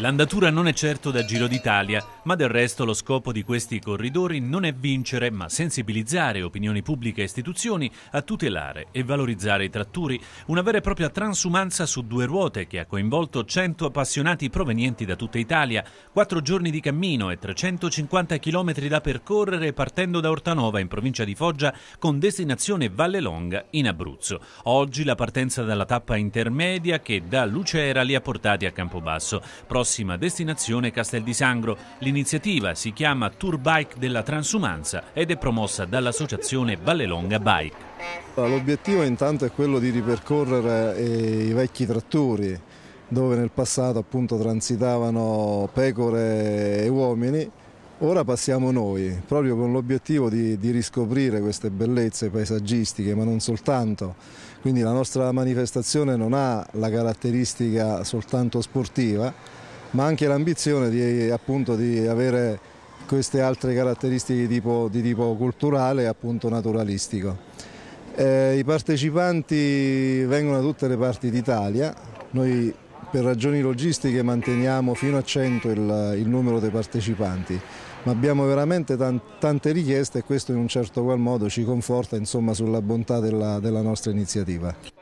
L'andatura non è certo da Giro d'Italia, ma del resto lo scopo di questi corridori non è vincere, ma sensibilizzare opinioni pubbliche e istituzioni a tutelare e valorizzare i tratturi, una vera e propria transumanza su due ruote che ha coinvolto 100 appassionati provenienti da tutta Italia, 4 giorni di cammino e 350 km da percorrere partendo da Ortanova in provincia di Foggia con destinazione Valle Longa in Abruzzo. Oggi la partenza dalla tappa intermedia che da Lucera li ha portati a Campobasso prossima destinazione Castel di Sangro. L'iniziativa si chiama Tour Bike della Transumanza ed è promossa dall'associazione Vallelonga Bike. L'obiettivo intanto è quello di ripercorrere eh, i vecchi trattori dove nel passato appunto transitavano pecore e uomini Ora passiamo noi, proprio con l'obiettivo di, di, riscoprire queste bellezze paesaggistiche, ma non soltanto. Quindi la nostra manifestazione non ha la caratteristica soltanto sportiva, ma anche l'ambizione di, di avere queste altre caratteristiche di tipo, di tipo culturale e appunto naturalistico. Eh, I partecipanti vengono da tutte le parti d'Italia, noi per ragioni logistiche manteniamo fino a 100 il, il numero dei partecipanti, ma abbiamo veramente tante richieste e questo in un certo qual modo ci conforta insomma, sulla bontà della, della nostra iniziativa.